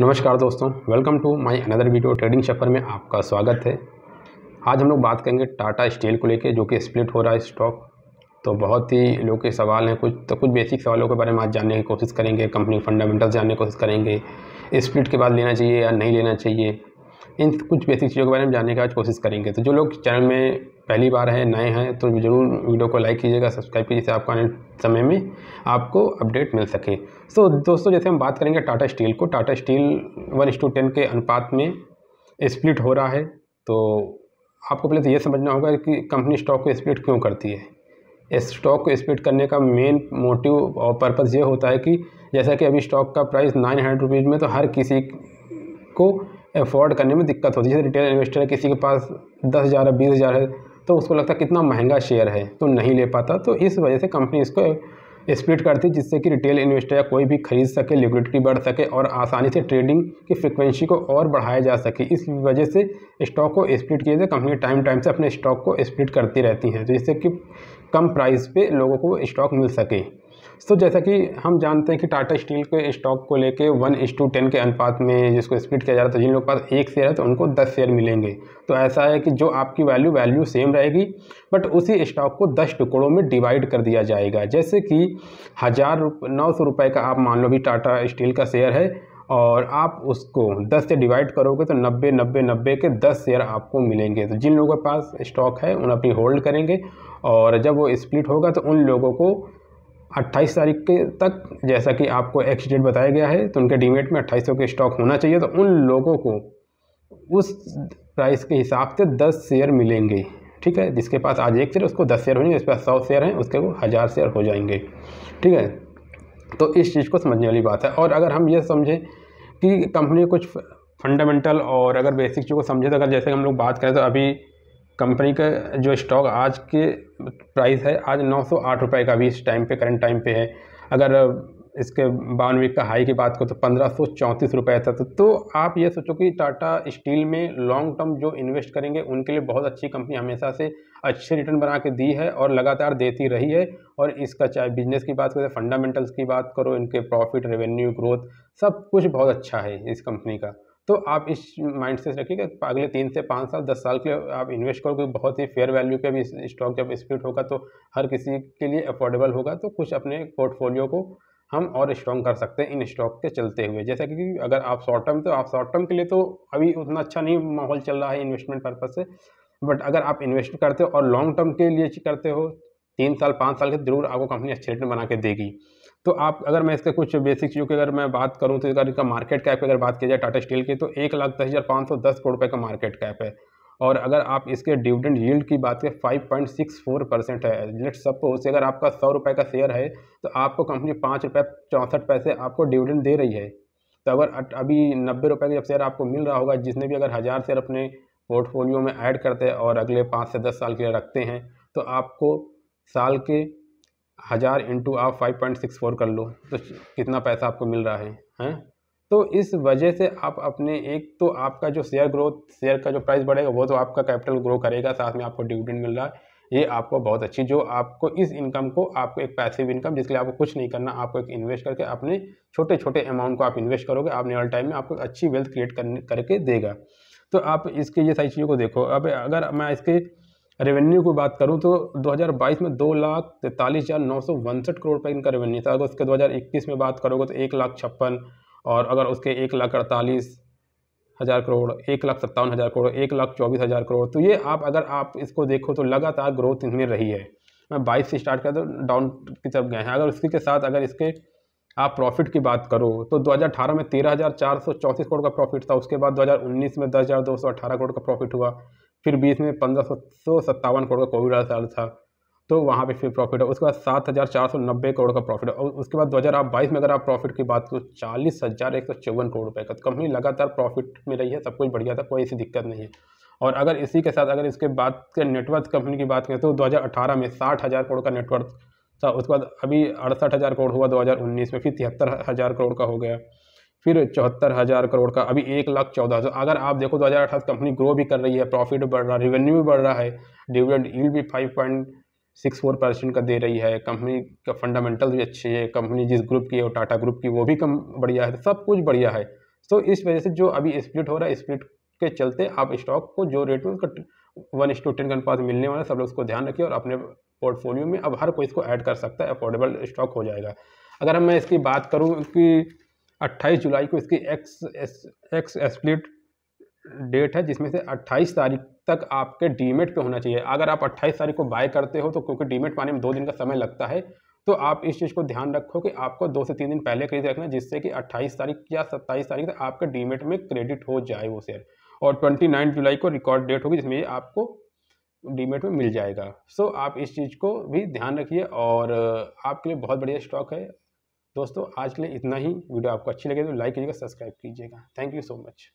नमस्कार दोस्तों welcome to my another video trading शफर में आपका स्वागत है आज हम लोग बात करेंगे टाटा स्टील को लेके जो कि स्प्लिट हो रहा है स्टॉक तो बहुत ही लोग के सवाल हैं कुछ तो कुछ बेसिक सवालों के बारे में आज जानने की कोशिश करेंगे कंपनी फंडामेंटल्स जानने की कोशिश करेंगे स्प्लिट के बाद लेना चाहिए या नहीं लेना चाहिए इन कुछ बेसिक चीज़ों के बारे में जानने की आज कोशिश करेंगे तो जो लोग चैनल में पहली बार हैं नए हैं तो ज़रूर वीडियो को लाइक कीजिएगा सब्सक्राइब कीजिए आपको आने समय में आपको अपडेट मिल सके सो so, दोस्तों जैसे हम बात करेंगे टाटा स्टील को Tata steel one two ten के अनुपात में स्प्लिट हो रहा है तो आपको पहले तो ये समझना होगा कि कंपनी स्टॉक को स्प्लिट क्यों करती है इस स्टॉक को स्प्लिट करने का मेन मोटिव और पर्पज़ ये होता है कि जैसा कि अभी स्टॉक का प्राइस नाइन हंड्रेड रुपीज़ में तो हर किसी को अफोर्ड करने में दिक्कत होती है जैसे रिटेल इन्वेस्टर किसी के पास दस हज़ार है बीस हज़ार है तो उसको लगता कितना महंगा शेयर है तो नहीं ले पाता तो इस वजह से कंपनी इसको स्प्लिट करती जिससे कि रिटेल इन्वेस्टर या कोई भी खरीद सके लिक्विडिटी बढ़ सके और आसानी से ट्रेडिंग की फ्रिक्वेंसी को और बढ़ाया जा सके इस वजह से स्टॉक को स्प्लिट किए जाए कंपनी टाइम टाइम से अपने स्टॉक को स्प्लिट करती रहती हैं जिससे कि कम प्राइस पे लोगों को स्टॉक मिल सके तो जैसा कि हम जानते हैं कि टाटा स्टील के स्टॉक को लेके वन इस टू टेन के अनुपात में जिसको स्प्लिट किया जा रहा है तो जिन के पास एक शेयर है तो उनको दस शेयर मिलेंगे तो ऐसा है कि जो आपकी वैल्यू वैल्यू सेम रहेगी बट उसी स्टॉक को दस टुकड़ों में डिवाइड कर दिया जाएगा जैसे कि हज़ार रुप नौ सौ रुपये का आप मान लो भी टाटा स्टील का शेयर है और आप उसको 10 से डिवाइड करोगे तो 90 90 90 के 10 शेयर आपको मिलेंगे तो जिन लोगों के पास स्टॉक है उन अपनी होल्ड करेंगे और जब वो स्प्लिट होगा तो उन लोगों को अट्ठाईस तारीख के तक जैसा कि आपको एक्सीडेंट बताया गया है तो उनके डीमेट में अट्ठाईस के स्टॉक होना चाहिए तो उन लोगों को उस प्राइस के हिसाब से दस शेयर मिलेंगे ठीक है जिसके पास आज एक शेयर उसको दस शेयर होंगे जिसके पास सौ शेयर हैं उसके वो हज़ार शेयर हो जाएंगे ठीक है तो इस चीज़ को समझने वाली बात है और अगर हम ये समझें कि कंपनी कुछ फंडामेंटल और अगर बेसिक चीज़ को समझें तो अगर जैसे हम लोग बात करें तो अभी कंपनी का जो स्टॉक आज के प्राइस है आज नौ सौ आठ रुपये का भी इस टाइम पे करंट टाइम पे है अगर इसके बावन वीक का हाई की बात करो तो पंद्रह सौ चौंतीस रुपये था तो, तो आप ये सोचो कि टाटा स्टील में लॉन्ग टर्म जो इन्वेस्ट करेंगे उनके लिए बहुत अच्छी कंपनी हमेशा से अच्छे रिटर्न बना के दी है और लगातार देती रही है और इसका चाहे बिजनेस की बात करो फंडामेंटल्स की बात करो इनके प्रॉफिट रेवेन्यू ग्रोथ सब कुछ बहुत अच्छा है इस कंपनी का तो आप इस माइंड से रखिएगा अगले तीन से पाँच साल दस साल के लिए आप इन्वेस्ट करोगे तो बहुत ही फेयर वैल्यू पे भी स्टॉक जब स्प्लिट होगा तो हर किसी के लिए अफोर्डेबल होगा तो कुछ अपने पोर्टफोलियो को हम और स्ट्रॉन्ग कर सकते हैं इन स्टॉक के चलते हुए जैसा कि अगर आप शॉर्ट टर्म तो आप शॉर्ट टर्म के लिए तो अभी उतना अच्छा नहीं माहौल चल रहा है इन्वेस्टमेंट पर्पज़ से बट अगर आप इन्वेस्ट करते हो और लॉन्ग टर्म के लिए करते हो तीन साल पाँच साल के जरूर आपको कंपनी अच्छे रेट में बना के देगी तो आप अगर मैं इसके कुछ बेसिक चीज़ों की अगर मैं बात करूँ तो अगर इसका मार्केट कैप की अगर बात की जाए टाटा स्टील की तो एक लाख दस हज़ार पाँच सौ दस करोड़ रुपये का मार्केट कैप है और अगर आप इसके डिविडेंड यील्ड की बात करें five point six four percent है लेट सपोज अगर आपका सौ रुपये का शेयर है तो आपको कंपनी पाँच रुपये चौंसठ पैसे आपको डिविडेंड दे रही है तो अगर अभी नब्बे रुपये का जब शेयर आपको मिल रहा होगा जिसने भी अगर हज़ार शेयर अपने पोर्टफोलियो में ऐड करते हैं और अगले पाँच से दस साल के लिए रखते हैं तो आपको साल के हज़ार इंटू आप फाइव पॉइंट सिक्स फोर कर लो तो कितना पैसा आपको मिल रहा है हैं तो इस वजह से आप अपने एक तो आपका जो शेयर ग्रोथ शेयर का जो प्राइस बढ़ेगा वो तो आपका कैपिटल ग्रो करेगा साथ में आपको डिविडेंड मिल रहा है ये आपको बहुत अच्छी जो आपको इस इनकम को आपको एक पैसिव इनकम जिसके लिए आपको कुछ नहीं करना आपको एक इन्वेस्ट करके अपने छोटे छोटे अमाउंट को आप इन्वेस्ट करोगे आपने वाले टाइम में आपको अच्छी वेल्थ क्रिएट करने करके देगा तो आप इसके ये सारी चीज़ों को देखो अब अगर मैं इसके रेवेन्यू की बात करूं तो 2022 में दो लाख तैंतालीस हज़ार नौ सौ उनसठ करोड़ रुपये इनका रेवेन्यू था अगर उसके 2021 में बात करोगे तो एक लाख छप्पन और अगर उसके एक लाख अड़तालीस हज़ार करोड़ एक लाख सत्तावन हज़ार करोड़ एक लाख चौबीस हज़ार करोड़ तो ये आप अगर आप इसको देखो तो लगातार ग्रोथ इनमें रही है मैं बाईस से स्टार्ट करता तो डाउन की तरफ गए हैं अगर उसी के साथ अगर इसके आप प्रॉफिट की बात करो तो 2018 में तेरह हज़ार चार सौ चौंतीस करोड़ का प्रॉफिट था उसके बाद 2019 में दस हज़ार दो सौ अठारह करोड़ का प्रॉफिट हुआ फिर बीस में पंद्रह सौ सत्तावन करोड़ का कोविड वाला साल था तो वहाँ पे फिर प्रॉफिट है उसके बाद सात हज़ार चार सौ नब्बे करोड़ का प्रॉफिट है और उसके बाद दो हज़ार आप बाईस में अगर आप प्रॉफिट की बात करो चालीस हज़ार एक सौ चौवन करोड़ रुपये का तो कंपनी लगातार प्रॉफिट में रही है सब कुछ बढ़िया था कोई ऐसी दिक्कत नहीं है और अगर इसी के साथ अगर इसके बाद के नेटवर्क कंपनी की बात करें तो दो में साठ हज़ार करोड़ का नेटवर्क था उसके बाद अभी अड़सठ हज़ार करोड़ हुआ दो में फिर तिहत्तर हज़ार करोड़ का हो गया फिर चौहत्तर हज़ार करोड़ का अभी एक लाख चौदह हज़ार अगर आप देखो दो तो हज़ार अठारह कंपनी ग्रो भी कर रही है प्रॉफिट बढ़ रहा है रेवेन्यू भी बढ़ रहा है डिविडेंड ईल भी five point six four percent का दे रही है कंपनी का फंडामेंटल भी अच्छे है कंपनी जिस ग्रुप की है टाटा ग्रुप की वो भी कम बढ़िया है सब कुछ बढ़िया है तो इस वजह से जो अभी स्प्लिट हो रहा है स्प्लिट के चलते आप स्टॉक को जो रेट में उसका वन टू टेन के अनुपात मिलने वाला है सब लोग उसको ध्यान रखिए और अपने पोर्टफोलियो में अब हर कोई इसको ऐड कर सकता है अफोर्डेबल स्टॉक हो जाएगा अगर हम मैं इसकी बात करूँ कि 28 जुलाई को इसकी एक्स एक्स एक्सप्लिट डेट है जिसमें से 28 तारीख तक आपके डीमेट पे होना चाहिए अगर आप 28 तारीख को बाय करते हो तो क्योंकि डीमेट पाने में दो दिन का समय लगता है तो आप इस चीज़ को ध्यान रखो कि आपको दो से तीन दिन पहले खरीद रखना जिससे कि 28 तारीख या 27 तारीख तक आपके डीमेट में क्रेडिट हो जाए वो शेयर और 29 जुलाई को रिकॉर्ड डेट होगी जिसमें आपको डीमेट में मिल जाएगा सो so, आप इस चीज़ को भी ध्यान रखिए और आपके लिए बहुत बढ़िया स्टॉक है दोस्तों आज के लिए इतना ही वीडियो आपको अच्छी लगे तो लाइक कीजिएगा सब्सक्राइब कीजिएगा थैंक यू सो मच